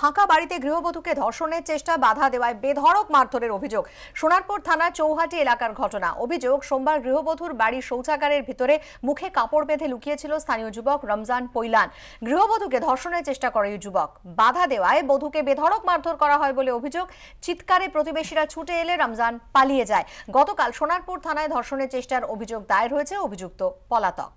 ফাঁকা বাড়িতে গৃহবধূকে ধর্ষণের চেষ্টা বাধা দেওয়ায় বেধড়ক মারধরের অভিযোগ সোনারপুর থানা চৌহাটি এলাকার ঘটনা অভিযোগ সোমবার গৃহবধূর বাড়ির শৌচাগারের ভিতরে মুখে কাপড় বেঁধে লুকিয়েছিল স্থানীয় যুবক রমজান পৈলান গৃহবধূকে ধর্ষণের চেষ্টা করে এই যুবক বাধা দেওয়ায় বধূকে বেধড়ক মারধর করা হয় বলে অভিযোগ চিৎকারে প্রতিবেশীরা ছুটে এলে রমজান পালিয়ে যায় গতকাল সোনারপুর থানায় ধর্ষণের চেষ্টার অভিযোগ দায়ের হয়েছে অভিযুক্ত পলাতক